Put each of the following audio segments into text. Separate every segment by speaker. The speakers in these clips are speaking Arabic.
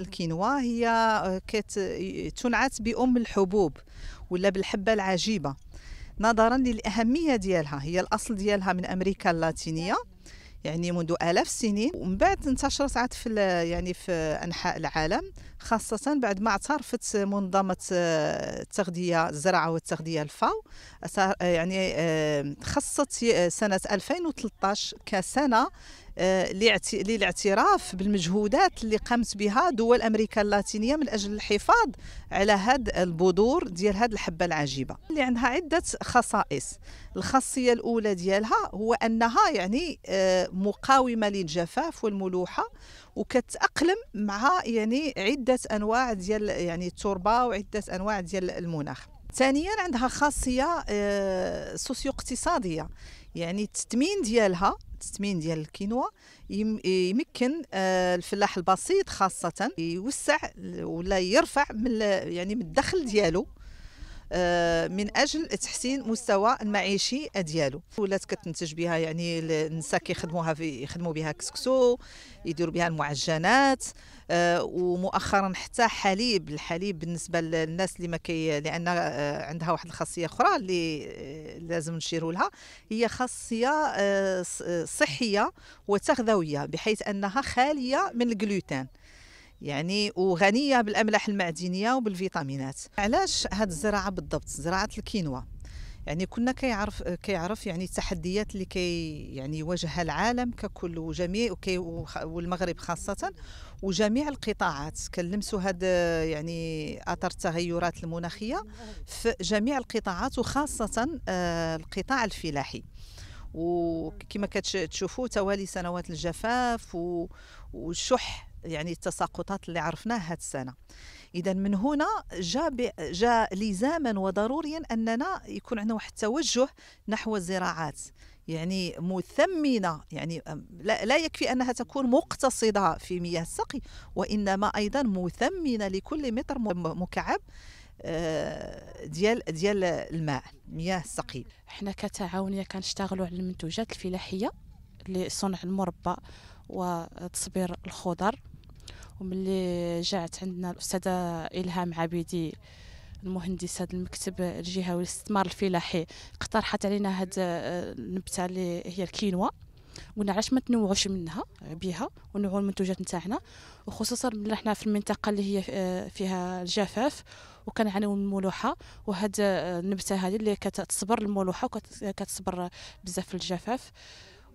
Speaker 1: الكينوا هي آه، آه، تنعت بأم الحبوب ولا بالحبة العجيبة نظرا للأهمية ديالها هي الأصل ديالها من أمريكا اللاتينية يعني منذ آلاف السنين ومن بعد انتشرت عاد في يعني في أنحاء العالم خاصة بعد ما اعترفت منظمة آه، التغذية الزراعة والتغذية الفاو يعني خصت سنة 2013 كسنة آه، للاعتراف بالمجهودات اللي قامت بها دول امريكا اللاتينيه من اجل الحفاظ على هاد البذور ديال هذه الحبه العجيبه اللي عندها عده خصائص الخاصيه الاولى ديالها هو انها يعني آه، مقاومه للجفاف والملوحه وكتأقلم مع يعني عده انواع ديال يعني التربه وعده انواع ديال المناخ ثانيا عندها خاصيه آه، سوسيو اقتصاديه يعني التثمين ديالها التثمين ديال الكينوا يمكن آه، الفلاح البسيط خاصه يوسع ولا يرفع من يعني من الدخل ديالو آه، من اجل تحسين مستوى المعيشي ديالو ولات كتنتج بها يعني النساء كيخدموها في يخدموا بها كسكسو يديروا بها المعجنات آه، ومؤخرا حتى حليب الحليب بالنسبه للناس اللي ما كي لان آه، عندها واحد الخاصيه اخرى اللي لازم نشيروا لها هي خاصيه صحيه وتغذويه بحيث انها خاليه من الجلوتين يعني وغنيه بالاملاح المعدنيه وبالفيتامينات علاش هاد الزراعه بالضبط زراعه الكينوا يعني كنا كيعرف كيعرف يعني التحديات اللي كي يعني يواجهها العالم ككل وجميع والمغرب خاصه وجميع القطاعات كنلمسوا هذا يعني اثر التغيرات المناخيه في جميع القطاعات وخاصه آه، القطاع الفلاحي وكما كتشوفوا توالي سنوات الجفاف والشح يعني التساقطات اللي عرفناها هاد السنه اذا من هنا جاء جاء لزاما وضروريا اننا يكون عندنا واحد التوجه نحو الزراعات يعني مثمنه يعني لا, لا يكفي انها تكون مقتصده في مياه السقي وانما ايضا مثمنه لكل متر مكعب آه، ديال
Speaker 2: ديال الماء مياه السقي حنا كتعاونيه كنشتغلوا على المنتوجات الفلاحيه لصنع المربى وتصبير الخضر وملي جات عندنا الاستاذه الهام عبيدي المهندسه هذا المكتب الجهوي للاستثمار الفلاحي اقترحت علينا هاد النبته آه، اللي هي الكينوا قلنا علاش ما تنوعوش منها بها ونوعوا المنتوجات نتاعنا وخصوصا بلي حنا في المنطقه اللي هي آه، فيها الجفاف وكنعانيو من الملوحه وهاد آه، النبته هذه اللي كتصبر الملوحه وكتصبر بزاف الجفاف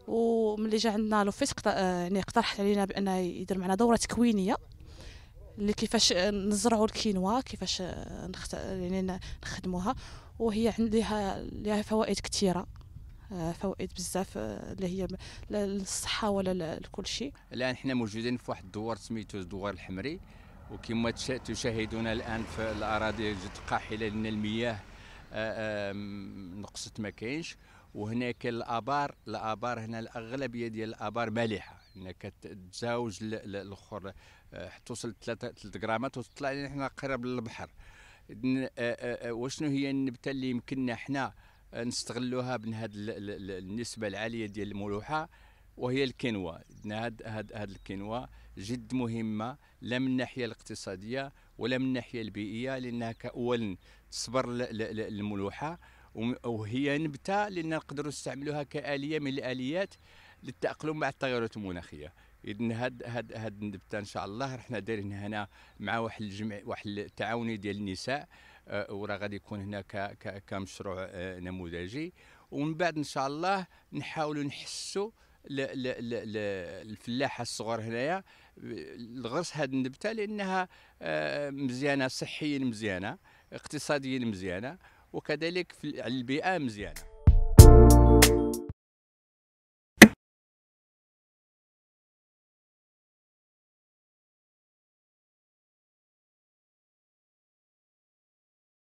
Speaker 2: وملي جا عندنا لوفيس آه، يعني اقترحت علينا بان يدير معنا دوره تكوينيه اللي كيفاش نزرعوا الكينوا كيفاش آه، نخت... يعني نخدموها وهي عندها لها فوائد كثيره آه، فوائد بزاف اللي هي للصحه ولا لكل شيء
Speaker 3: الان حنا موجودين في واحد الدوار سميتو الدوار الحمري وكما تشاهدون الان في الاراضي القاحله لان المياه نقصت ما كاينش وهناك الابار الابار هنا الاغلبيه ديال الابار مالحه انك تتجاوز الاخر حتى آه، توصل 3 غرامات وتطلع لنا حنا قرب للبحر آه، آه، وشنو هي النبته اللي يمكننا حنا نستغلوها من هاد النسبه العاليه ديال الملوحه وهي الكينوا هاد هاد هاد الكينوا جد مهمه لا من الناحيه الاقتصاديه ولا من الناحيه البيئيه لانها اولا تصبر الملوحه وهي نبته لان نقدروا نستعملوها كاليه من الاليات للتاقلم مع التغيرات المناخيه اذن هاد هاد هاد النبته ان شاء الله رحنا دايرين هنا مع واحد الجمع واحد التعاوني ديال النساء آه، وراه غادي يكون هنا كمشروع آه، نموذجي ومن بعد ان شاء الله نحاولوا نحسوا الفلاحه الصغار هنايا الغرس هاد النبته لانها آه، مزيانه صحيا مزيانه اقتصاديا مزيانه وكذلك في البيئه مزيانه يعني.